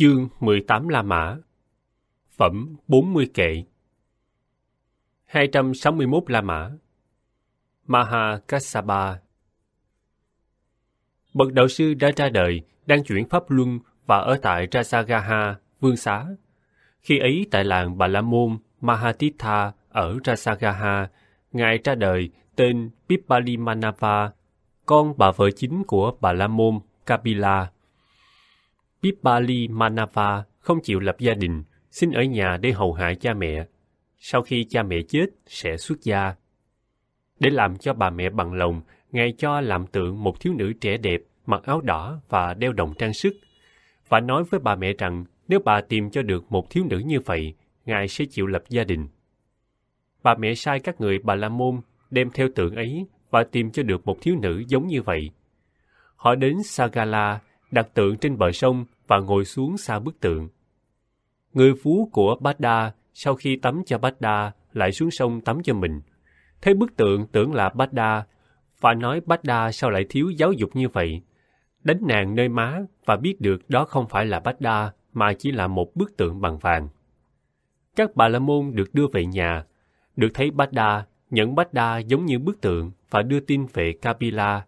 Chương 18 La Mã Phẩm 40 kệ 261 La Mã Maha Kassapa Bậc đạo sư đã ra đời, đang chuyển pháp luân và ở tại Rasagaha, Vương Xá. Khi ấy tại làng Bà La Môn, Mahatitha ở Rasagaha, Ngài ra đời tên Pippalimanava, con bà vợ chính của Bà La Môn, Kapila Pipali Manava không chịu lập gia đình, xin ở nhà để hầu hạ cha mẹ. Sau khi cha mẹ chết, sẽ xuất gia. Để làm cho bà mẹ bằng lòng, Ngài cho làm tượng một thiếu nữ trẻ đẹp, mặc áo đỏ và đeo đồng trang sức. Và nói với bà mẹ rằng nếu bà tìm cho được một thiếu nữ như vậy, Ngài sẽ chịu lập gia đình. Bà mẹ sai các người Bà La Môn đem theo tượng ấy và tìm cho được một thiếu nữ giống như vậy. Họ đến Sagala, đặt tượng trên bờ sông và ngồi xuống xa bức tượng. Người phú của Bát Đa sau khi tắm cho Bát Đa lại xuống sông tắm cho mình. Thấy bức tượng tưởng là Bát Đa và nói Bát Đa sao lại thiếu giáo dục như vậy. Đánh nàng nơi má và biết được đó không phải là Bát Đa mà chỉ là một bức tượng bằng vàng. Các bà la môn được đưa về nhà, được thấy Bát Đa, nhận Bát Đa giống như bức tượng và đưa tin về Kapila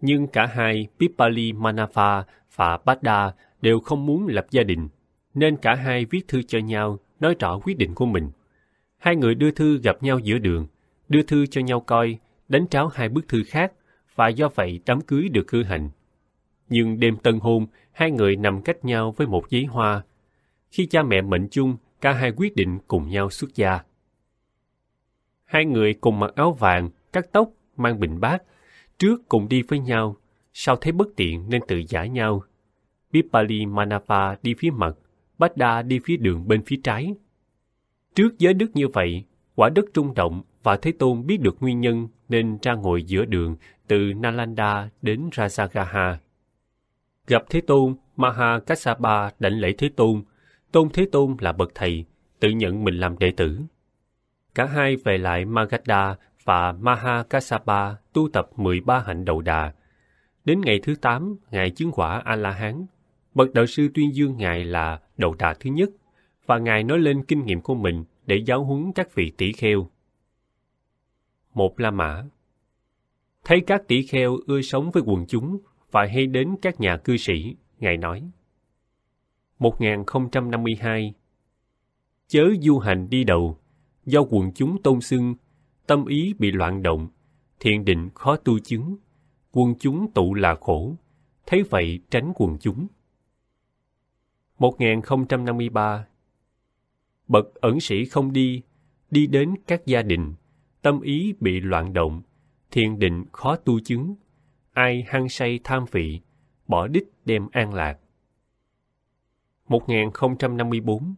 nhưng cả hai Pipali Manava và Bada đều không muốn lập gia đình, nên cả hai viết thư cho nhau nói rõ quyết định của mình. Hai người đưa thư gặp nhau giữa đường, đưa thư cho nhau coi, đánh tráo hai bức thư khác và do vậy đám cưới được cư hành. Nhưng đêm tân hôn, hai người nằm cách nhau với một giấy hoa. Khi cha mẹ mệnh chung, cả hai quyết định cùng nhau xuất gia. Hai người cùng mặc áo vàng, cắt tóc, mang bình bát Trước cùng đi với nhau, sau thấy bất tiện nên tự giải nhau. Bipali Manapa đi phía mặt, Bách đi phía đường bên phía trái. Trước giới đức như vậy, quả đất trung động và Thế Tôn biết được nguyên nhân nên ra ngồi giữa đường từ Nalanda đến Rajagaha. Gặp Thế Tôn, Maha Kassapa đảnh lễ Thế Tôn, Tôn Thế Tôn là bậc thầy, tự nhận mình làm đệ tử. Cả hai về lại Magadha và Maha Kassapa tu tập 13 hạnh đầu đà. Đến ngày thứ 8, Ngài chứng quả A-la-hán. Bậc đạo sư tuyên dương Ngài là đầu đà thứ nhất, và Ngài nói lên kinh nghiệm của mình để giáo huấn các vị tỷ kheo. Một La Mã Thấy các tỷ kheo ưa sống với quần chúng và hay đến các nhà cư sĩ, Ngài nói. 1052 Chớ du hành đi đầu, do quần chúng tôn xưng tâm ý bị loạn động, thiện định khó tu chứng, quân chúng tụ là khổ, thấy vậy tránh quần chúng. 1053 Bậc ẩn sĩ không đi, đi đến các gia đình, tâm ý bị loạn động, thiền định khó tu chứng, ai hăng say tham vị, bỏ đích đem an lạc. 1054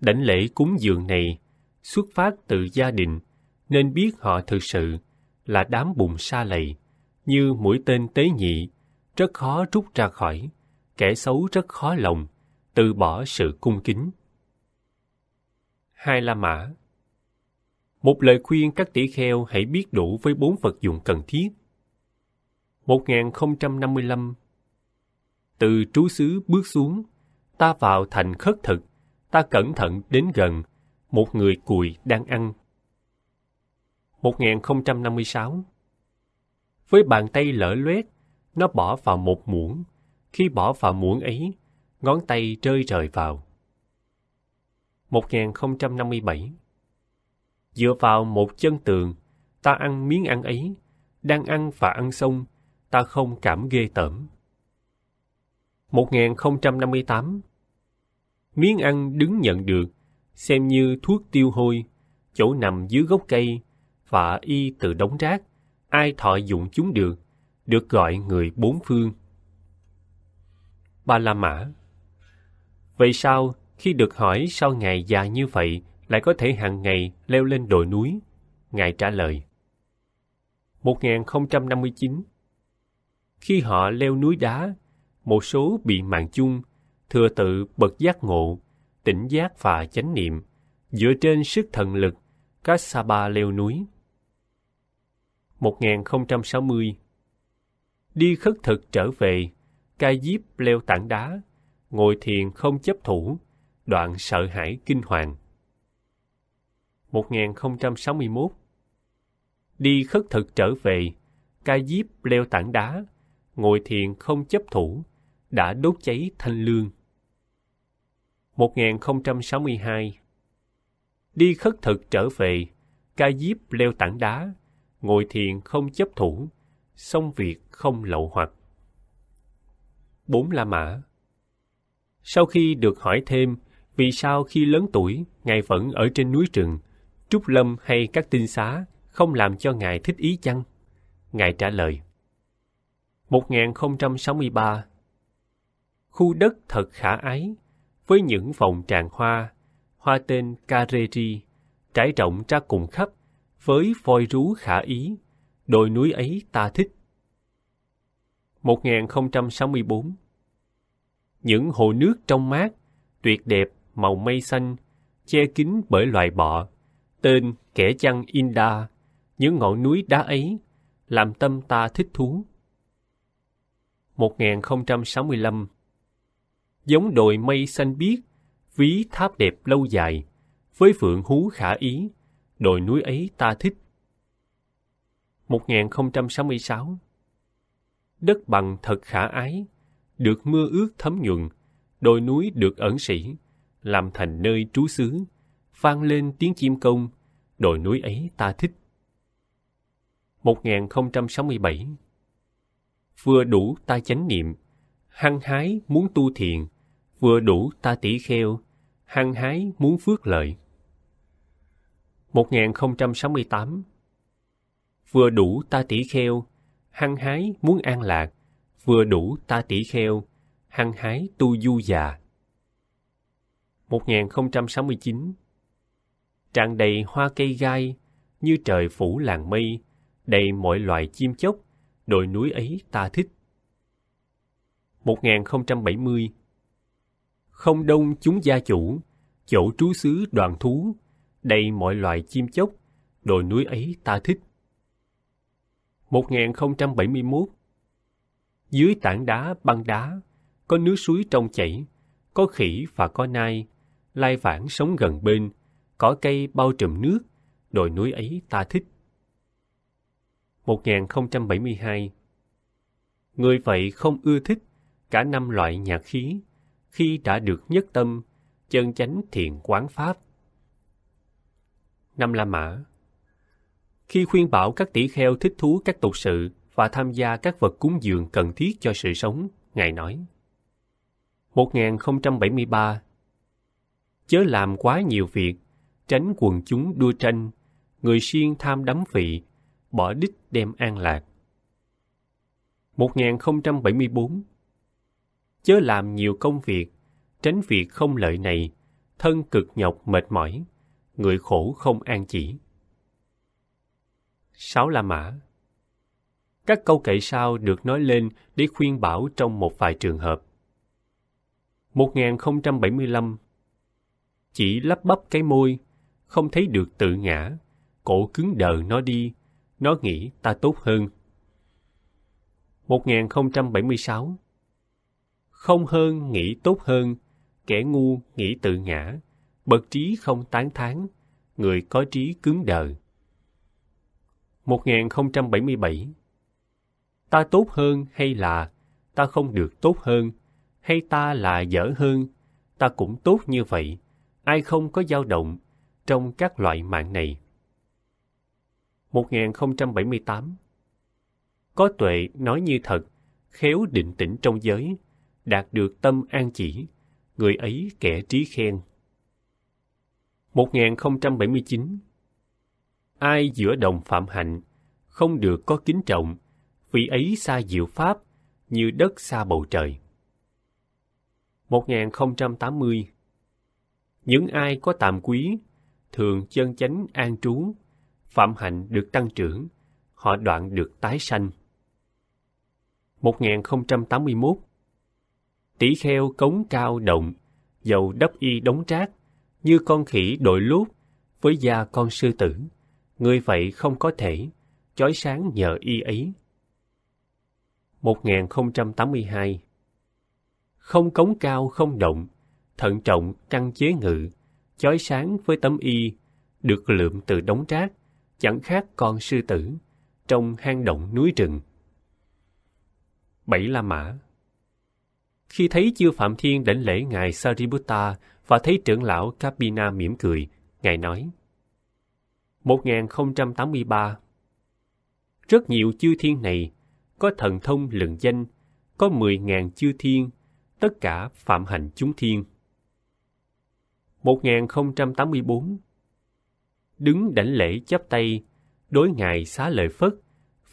Đảnh lễ cúng dường này xuất phát từ gia đình, nên biết họ thực sự là đám bùn sa lầy, như mũi tên tế nhị, rất khó rút ra khỏi, kẻ xấu rất khó lòng, từ bỏ sự cung kính. Hai La Mã Một lời khuyên các tỷ kheo hãy biết đủ với bốn vật dụng cần thiết. 1055 Từ trú xứ bước xuống, ta vào thành khất thực, ta cẩn thận đến gần, một người cùi đang ăn 1056. Với bàn tay lỡ loét, nó bỏ vào một muỗng. Khi bỏ vào muỗng ấy, ngón tay rơi rời vào. 1057. Dựa vào một chân tường, ta ăn miếng ăn ấy, đang ăn và ăn xong, ta không cảm ghê tởm. 1058. Miếng ăn đứng nhận được, xem như thuốc tiêu hôi, chỗ nằm dưới gốc cây, và y từ đống rác, ai thọ dụng chúng được, được gọi người bốn phương. Ba La Mã Vậy sao, khi được hỏi sao Ngài già như vậy lại có thể hàng ngày leo lên đồi núi? Ngài trả lời 1059 Khi họ leo núi đá, một số bị mạng chung, thừa tự bật giác ngộ, tỉnh giác và chánh niệm, dựa trên sức thần lực, Kassapa leo núi. 1060. Đi khất thực trở về, cai diếp leo tảng đá, ngồi thiền không chấp thủ, đoạn sợ hãi kinh hoàng. 1061. Đi khất thực trở về, cai diếp leo tảng đá, ngồi thiền không chấp thủ, đã đốt cháy thanh lương. 1062. Đi khất thực trở về, ca diếp leo tảng đá, ngồi thiền không chấp thủ, xong việc không lậu hoặc. Bốn La Mã Sau khi được hỏi thêm vì sao khi lớn tuổi Ngài vẫn ở trên núi rừng, Trúc Lâm hay các tinh xá không làm cho Ngài thích ý chăng? Ngài trả lời 1063 Khu đất thật khả ái, với những vòng tràng hoa, hoa tên Kareri, trải rộng ra cùng khắp với voi rú khả ý, đồi núi ấy ta thích. 1064 Những hồ nước trong mát, tuyệt đẹp, màu mây xanh, che kín bởi loài bọ, tên kẻ chăn Inda, những ngọn núi đá ấy, làm tâm ta thích thú. 1065 Giống đồi mây xanh biếc, ví tháp đẹp lâu dài, với phượng hú khả ý, đồi núi ấy ta thích. 1066 Đất bằng thật khả ái, được mưa ướt thấm nhuận, đồi núi được ẩn sĩ, làm thành nơi trú xứ, vang lên tiếng chim công, đồi núi ấy ta thích. 1067 Vừa đủ ta chánh niệm, hăng hái muốn tu thiền, vừa đủ ta tỷ kheo, hăng hái muốn phước lợi. 1068 Vừa đủ ta tỷ kheo, hăng hái muốn an lạc, vừa đủ ta tỷ kheo, hăng hái tu du già. 1069 Tràn đầy hoa cây gai, như trời phủ làng mây, đầy mọi loài chim chóc, đồi núi ấy ta thích. 1070 Không đông chúng gia chủ, chỗ trú xứ đoàn thú, đầy mọi loài chim chóc, đồi núi ấy ta thích. 1071 Dưới tảng đá băng đá, có nước suối trong chảy, có khỉ và có nai, lai vãng sống gần bên, cỏ cây bao trùm nước, đồi núi ấy ta thích. 1072 Người vậy không ưa thích cả năm loại nhạc khí, khi đã được nhất tâm, chân chánh thiện quán pháp năm La Mã. Khi khuyên bảo các tỷ kheo thích thú các tục sự và tham gia các vật cúng dường cần thiết cho sự sống, Ngài nói. 1073 Chớ làm quá nhiều việc, tránh quần chúng đua tranh, người siêng tham đắm phị, bỏ đích đem an lạc. 1074 Chớ làm nhiều công việc, tránh việc không lợi này, thân cực nhọc mệt mỏi người khổ không an chỉ. Sáu La Mã Các câu kệ sau được nói lên để khuyên bảo trong một vài trường hợp. 1075 Chỉ lắp bắp cái môi, không thấy được tự ngã, cổ cứng đờ nó đi, nó nghĩ ta tốt hơn. 1076 Không hơn nghĩ tốt hơn, kẻ ngu nghĩ tự ngã, bậc trí không tán thán, người có trí cứng đờ. 1077 Ta tốt hơn hay là ta không được tốt hơn, hay ta là dở hơn, ta cũng tốt như vậy, ai không có dao động trong các loại mạng này. 1078 Có tuệ nói như thật, khéo định tĩnh trong giới, đạt được tâm an chỉ, người ấy kẻ trí khen. 1079 Ai giữa đồng phạm hạnh, không được có kính trọng, vì ấy xa diệu pháp, như đất xa bầu trời. 1080 Những ai có tạm quý, thường chân chánh an trú, phạm hạnh được tăng trưởng, họ đoạn được tái sanh. 1081 Tỷ kheo cống cao động, dầu đắp y đống trác, như con khỉ đội lút với da con sư tử người vậy không có thể chói sáng nhờ y ấy 1082 không cống cao không động thận trọng căn chế ngự chói sáng với tấm y được lượm từ đống rác chẳng khác con sư tử trong hang động núi rừng bảy la mã khi thấy chư Phạm Thiên đảnh lễ Ngài Sariputta và thấy trưởng lão Kapina mỉm cười, Ngài nói 1083 Rất nhiều chư thiên này, có thần thông lượng danh, có 10.000 chư thiên, tất cả phạm hành chúng thiên. 1084 Đứng đảnh lễ chắp tay, đối ngài xá lợi phất,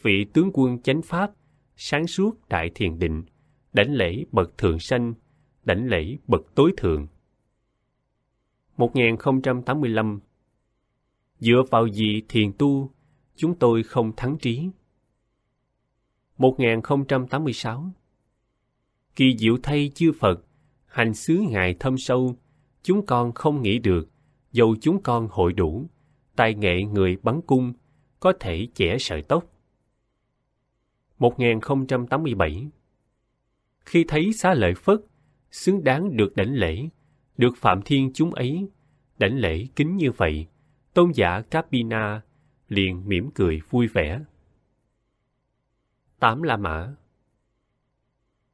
vị tướng quân chánh pháp, sáng suốt đại thiền định, đảnh lễ bậc thượng sanh, đảnh lễ bậc tối thượng. 1085 Dựa vào gì thiền tu, chúng tôi không thắng trí. 1086 Kỳ diệu thay chư Phật, hành xứ ngài thâm sâu, chúng con không nghĩ được, dầu chúng con hội đủ, tài nghệ người bắn cung, có thể chẻ sợi tóc. 1087 khi thấy xá lợi phất xứng đáng được đảnh lễ được phạm thiên chúng ấy đảnh lễ kính như vậy tôn giả kapina liền mỉm cười vui vẻ tám la mã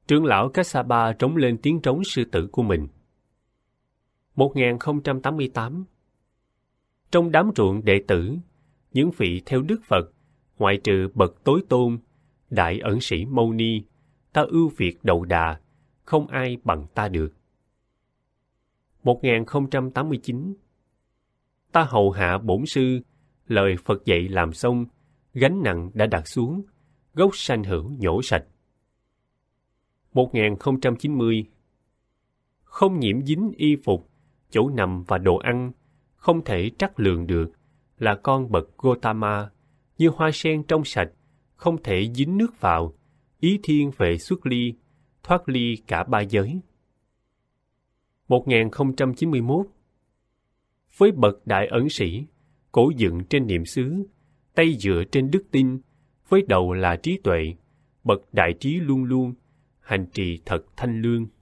trưởng lão Kassapa trống lên tiếng trống sư tử của mình. 1088 Trong đám ruộng đệ tử, những vị theo Đức Phật, ngoại trừ bậc tối tôn, đại ẩn sĩ Mâu Ni, ta ưu việt đầu đà, không ai bằng ta được. 1089 Ta hầu hạ bổn sư, lời Phật dạy làm xong, gánh nặng đã đặt xuống, gốc sanh hữu nhổ sạch. 1090 Không nhiễm dính y phục, chỗ nằm và đồ ăn, không thể trắc lượng được, là con bậc Gotama, như hoa sen trong sạch, không thể dính nước vào, ý thiên về xuất ly, thoát ly cả ba giới. 1091 Với bậc đại ẩn sĩ, cổ dựng trên niệm xứ, tay dựa trên đức tin, với đầu là trí tuệ, bậc đại trí luôn luôn, hành trì thật thanh lương.